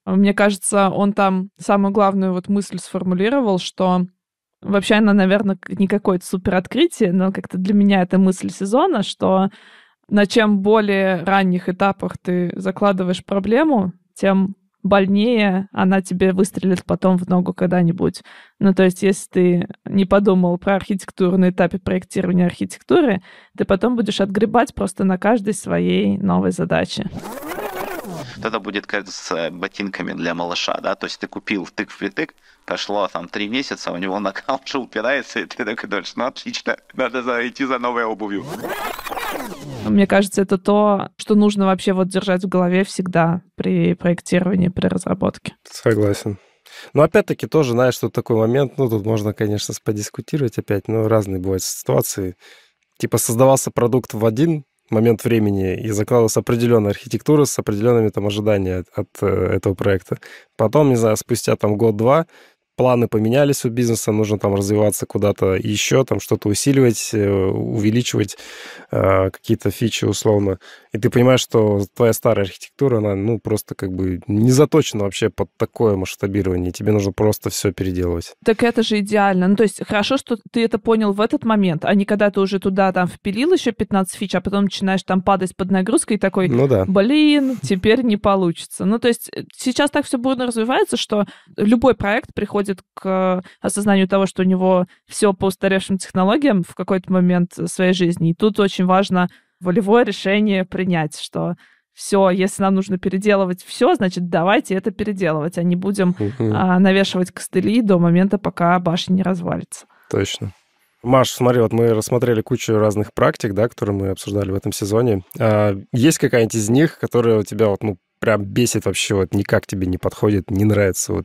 [SPEAKER 1] Мне кажется, он там самую главную вот мысль сформулировал, что вообще она, наверное, не какое-то супер но как-то для меня это мысль сезона, что на чем более ранних этапах ты закладываешь проблему, тем больнее она тебе выстрелит потом в ногу когда-нибудь. Ну, то есть, если ты не подумал про архитектуру на этапе проектирования архитектуры, ты потом будешь отгребать просто на каждой своей новой задаче.
[SPEAKER 2] Кто-то будет с э, ботинками для малыша, да, то есть ты купил тык-впритык, прошло там три месяца, у него нокаут же упирается, и ты такой думаешь, ну отлично, надо зайти за новой обувью.
[SPEAKER 1] Мне кажется, это то, что нужно вообще вот держать в голове всегда при проектировании, при разработке.
[SPEAKER 2] Согласен. Но опять-таки тоже, знаешь, что такой момент, ну, тут можно, конечно, подискутировать опять, но разные бывают ситуации. Типа создавался продукт в один момент времени и закладывалась определенная архитектура с определенными там ожиданиями от, от э, этого проекта. Потом, не знаю, спустя там год-два планы поменялись у бизнеса, нужно там развиваться куда-то еще, там что-то усиливать, э, увеличивать э, какие-то фичи условно. И ты понимаешь, что твоя старая архитектура, она, ну, просто как бы не заточена вообще под такое масштабирование. Тебе нужно просто все переделывать.
[SPEAKER 1] Так это же идеально. Ну, то есть хорошо, что ты это понял в этот момент, а не когда ты уже туда там впилил еще 15 фич, а потом начинаешь там падать под нагрузкой и такой, ну, да. блин, теперь не получится. Ну, то есть э, сейчас так все бурно развивается, что любой проект приходит приходит к осознанию того, что у него все по устаревшим технологиям в какой-то момент своей жизни. И тут очень важно волевое решение принять, что все, если нам нужно переделывать все, значит, давайте это переделывать, а не будем а, навешивать костыли до момента, пока башня не развалится.
[SPEAKER 2] Точно. Маш, смотри, вот мы рассмотрели кучу разных практик, да, которые мы обсуждали в этом сезоне. А есть какая-нибудь из них, которая у тебя вот, ну, прям бесит вообще, вот никак тебе не подходит, не нравится, вот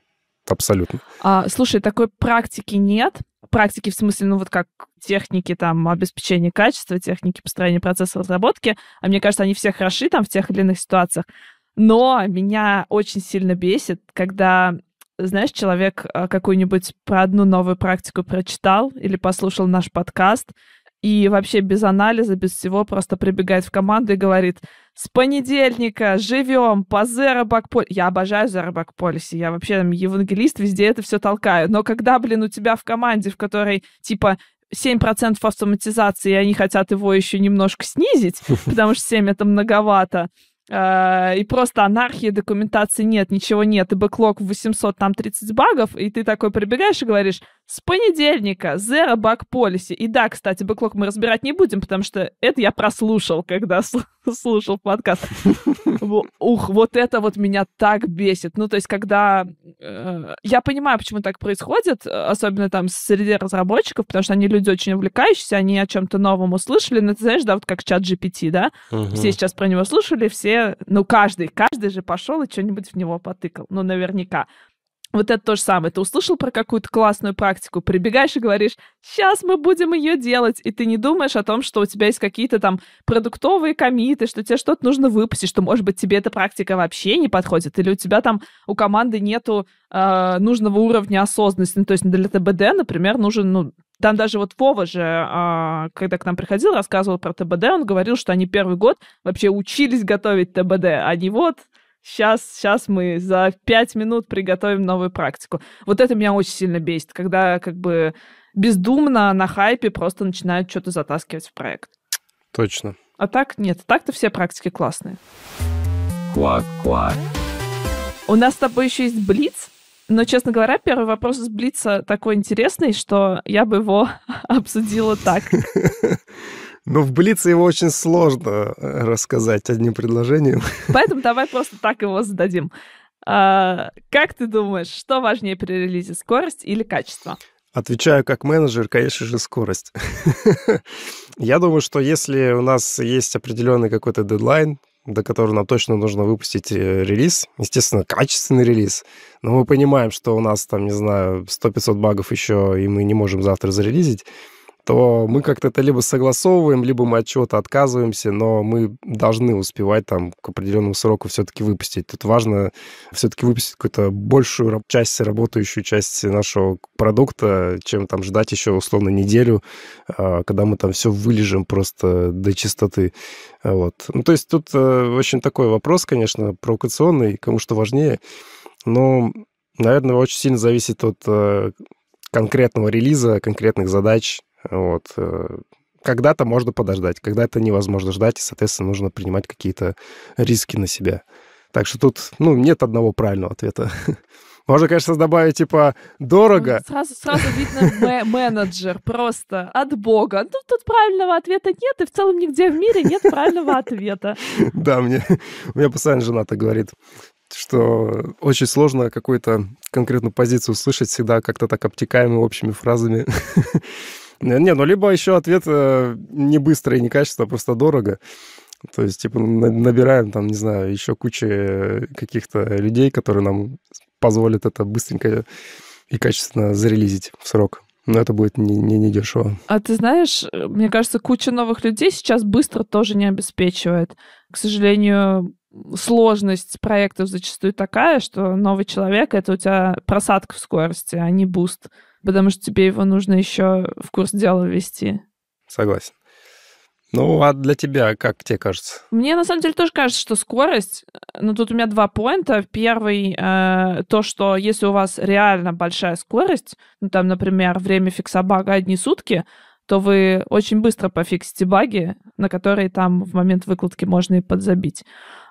[SPEAKER 2] абсолютно.
[SPEAKER 1] А, слушай, такой практики нет. Практики в смысле, ну вот как техники там обеспечения качества, техники построения процесса разработки. А мне кажется, они все хороши там в тех или иных ситуациях. Но меня очень сильно бесит, когда знаешь, человек а, какую-нибудь про одну новую практику прочитал или послушал наш подкаст, и вообще без анализа, без всего просто прибегает в команду и говорит, с понедельника живем по Zero Back Я обожаю Zero Back Policy, я вообще там, евангелист, везде это все толкаю. Но когда, блин, у тебя в команде, в которой, типа, 7% автоматизации, и они хотят его еще немножко снизить, потому что 7 это многовато, э, и просто анархии, документации нет, ничего нет, и бэклог в 800, там 30 багов, и ты такой прибегаешь и говоришь, с понедельника Zero Bug Policy. И да, кстати, бэклог мы разбирать не будем, потому что это я прослушал, когда слушал подкаст. Ух, вот это вот меня так бесит. Ну, то есть, когда... Э, я понимаю, почему так происходит, э, особенно там среди разработчиков, потому что они люди очень увлекающиеся, они о чем-то новом услышали. Ну, ты знаешь, да, вот как чат GPT, да? Все сейчас про него слушали, все... Ну, каждый, каждый же пошел и что-нибудь в него потыкал. Ну, наверняка. Вот это то же самое. Ты услышал про какую-то классную практику, прибегаешь и говоришь, сейчас мы будем ее делать, и ты не думаешь о том, что у тебя есть какие-то там продуктовые комиты, что тебе что-то нужно выпустить, что, может быть, тебе эта практика вообще не подходит, или у тебя там у команды нету э, нужного уровня осознанности. Ну, то есть для ТБД, например, нужен, ну, там даже вот Вова же, э, когда к нам приходил, рассказывал про ТБД, он говорил, что они первый год вообще учились готовить ТБД, они а вот сейчас, сейчас мы за пять минут приготовим новую практику. Вот это меня очень сильно бесит, когда как бы бездумно на хайпе просто начинают что-то затаскивать в проект. Точно. А так нет, так-то все практики классные. Квак-квак. У нас с тобой еще есть блиц, но, честно говоря, первый вопрос из блица такой интересный, что я бы его обсудила так.
[SPEAKER 2] Но в Блице его очень сложно э, рассказать одним предложением.
[SPEAKER 1] Поэтому давай просто так его зададим. А, как ты думаешь, что важнее при релизе, скорость или качество?
[SPEAKER 2] Отвечаю как менеджер, конечно же, скорость. Я думаю, что если у нас есть определенный какой-то дедлайн, до которого нам точно нужно выпустить э, релиз. Естественно, качественный релиз. Но мы понимаем, что у нас там, не знаю, 100-500 багов еще, и мы не можем завтра зарелизить то мы как-то это либо согласовываем, либо мы от чего-то отказываемся, но мы должны успевать там к определенному сроку все-таки выпустить. Тут важно все-таки выпустить какую-то большую часть, работающую часть нашего продукта, чем там ждать еще условно неделю, а, когда мы там все вылежим просто до чистоты. Вот. Ну, то есть тут э, очень такой вопрос, конечно, провокационный, кому что важнее, но, наверное, очень сильно зависит от э, конкретного релиза, конкретных задач, вот. Э, когда-то можно подождать, когда-то невозможно ждать, и, соответственно, нужно принимать какие-то риски на себя. Так что тут, ну, нет одного правильного ответа. Можно, конечно, добавить, типа, дорого. Ну,
[SPEAKER 1] сразу, сразу видно менеджер, просто от бога. Ну, тут правильного ответа нет, и в целом нигде в мире нет правильного ответа.
[SPEAKER 2] Да, мне, у меня постоянно жена так говорит, что очень сложно какую-то конкретную позицию услышать всегда как-то так обтекаемо общими фразами. Э, не, ну либо еще ответ э, не быстро и не качественно, а просто дорого. То есть, типа, набираем там, не знаю, еще куча э, каких-то людей, которые нам позволят это быстренько и качественно зарелизить в срок. Но это будет не, не, не дешево.
[SPEAKER 1] А ты знаешь, э, мне кажется, куча новых людей сейчас быстро тоже не обеспечивает. К сожалению, сложность проектов зачастую такая, что новый человек — это у тебя просадка в скорости, а не буст потому что тебе его нужно еще в курс дела ввести.
[SPEAKER 2] Согласен. Ну, а для тебя, как тебе кажется?
[SPEAKER 1] Мне, на самом деле, тоже кажется, что скорость... Ну, тут у меня два поинта. Первый, э, то, что если у вас реально большая скорость, ну, там, например, время фикса бага одни сутки, то вы очень быстро пофиксите баги, на которые там в момент выкладки можно и подзабить.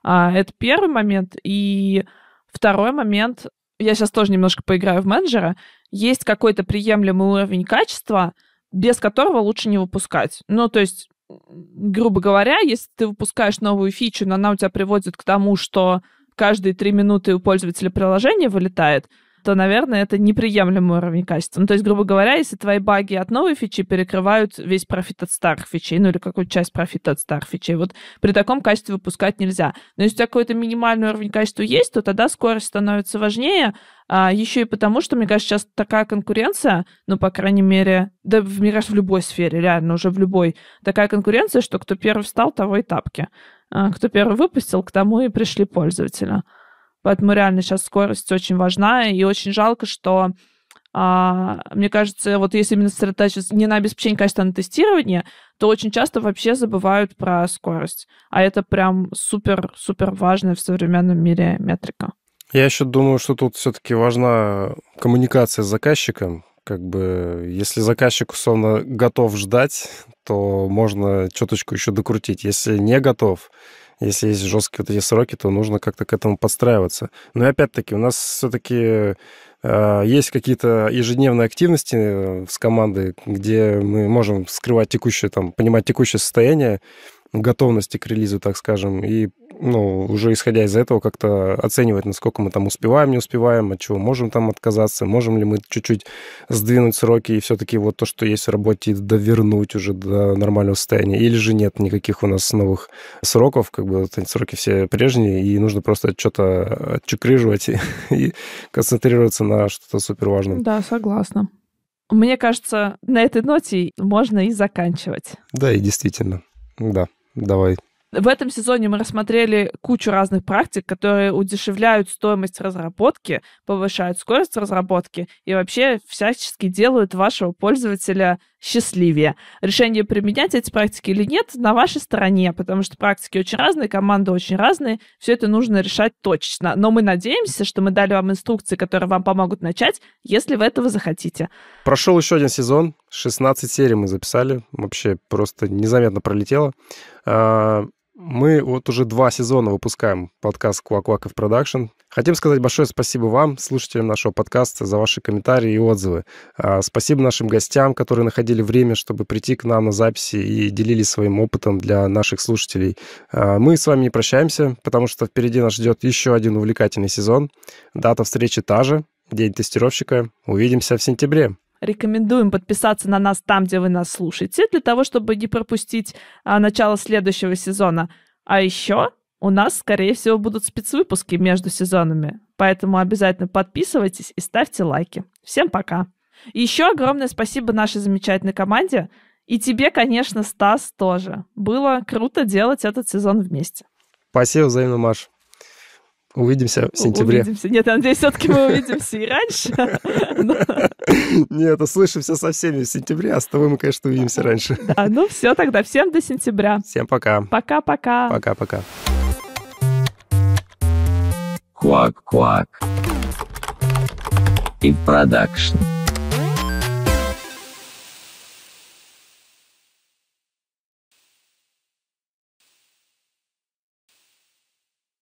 [SPEAKER 1] А, это первый момент. И второй момент, я сейчас тоже немножко поиграю в менеджера, есть какой-то приемлемый уровень качества, без которого лучше не выпускать. Ну, то есть, грубо говоря, если ты выпускаешь новую фичу, но она у тебя приводит к тому, что каждые три минуты у пользователя приложения вылетает, то, наверное, это неприемлемый уровень качества. Ну, то есть, грубо говоря, если твои баги от новой фичи перекрывают весь профит от старых фичей, ну или какую-то часть профита от старых фичей, вот при таком качестве выпускать нельзя. Но если у тебя какой-то минимальный уровень качества есть, то тогда скорость становится важнее, а еще и потому, что, мне кажется, сейчас такая конкуренция, ну, по крайней мере, да, мне кажется, в любой сфере, реально, уже в любой, такая конкуренция, что кто первый встал, того и тапки. А кто первый выпустил, к тому и пришли пользователи. Поэтому реально сейчас скорость очень важна, и очень жалко, что а, мне кажется, вот если именно сосредотачиваться не на обеспечении качества, а на тестирование, то очень часто вообще забывают про скорость. А это прям супер-супер важная в современном мире метрика.
[SPEAKER 2] Я еще думаю, что тут все-таки важна коммуникация с заказчиком. Как бы, если заказчик, условно, готов ждать, то можно чуточку еще докрутить. Если не готов, если есть жесткие вот эти сроки, то нужно как-то к этому подстраиваться. Но и опять-таки у нас все-таки э, есть какие-то ежедневные активности э, с командой, где мы можем скрывать текущее, там, понимать текущее состояние готовности к релизу, так скажем, и ну, уже исходя из этого, как-то оценивать, насколько мы там успеваем, не успеваем, от чего можем там отказаться, можем ли мы чуть-чуть сдвинуть сроки и все-таки вот то, что есть в работе, довернуть уже до нормального состояния, или же нет никаких у нас новых сроков, как бы эти сроки все прежние, и нужно просто что-то отчекрыживать и, и концентрироваться на что-то суперважном.
[SPEAKER 1] Да, согласна. Мне кажется, на этой ноте можно и заканчивать.
[SPEAKER 2] Да, и действительно. Да, давай
[SPEAKER 1] в этом сезоне мы рассмотрели кучу разных практик, которые удешевляют стоимость разработки, повышают скорость разработки и вообще всячески делают вашего пользователя счастливее. Решение применять эти практики или нет на вашей стороне, потому что практики очень разные, команды очень разные, все это нужно решать точно. Но мы надеемся, что мы дали вам инструкции, которые вам помогут начать, если вы этого
[SPEAKER 2] захотите. Прошел еще один сезон, 16 серий мы записали, вообще просто незаметно пролетело. А, мы вот уже два сезона выпускаем подкаст Куакуаков Продакшн. Хотим сказать большое спасибо вам, слушателям нашего подкаста, за ваши комментарии и отзывы. А, спасибо нашим гостям, которые находили время, чтобы прийти к нам на записи и делились своим опытом для наших слушателей. А, мы с вами не прощаемся, потому что впереди нас ждет еще один увлекательный сезон. Дата встречи та же, день тестировщика. Увидимся в сентябре.
[SPEAKER 1] Рекомендуем подписаться на нас там, где вы нас слушаете, для того, чтобы не пропустить а, начало следующего сезона. А еще у нас, скорее всего, будут спецвыпуски между сезонами, поэтому обязательно подписывайтесь и ставьте лайки. Всем пока! И еще огромное спасибо нашей замечательной команде. И тебе, конечно, Стас, тоже. Было круто делать этот сезон вместе.
[SPEAKER 2] Спасибо взаимно, Маш. Увидимся в сентябре. Увидимся.
[SPEAKER 1] Нет, Андрей, все-таки мы увидимся и раньше.
[SPEAKER 2] Нет, услышимся со всеми в сентябре, а с тобой мы, конечно, увидимся раньше.
[SPEAKER 1] Да, ну все тогда. Всем до сентября.
[SPEAKER 2] Всем пока. Пока-пока. Пока-пока. Квак-квак. И продакшн.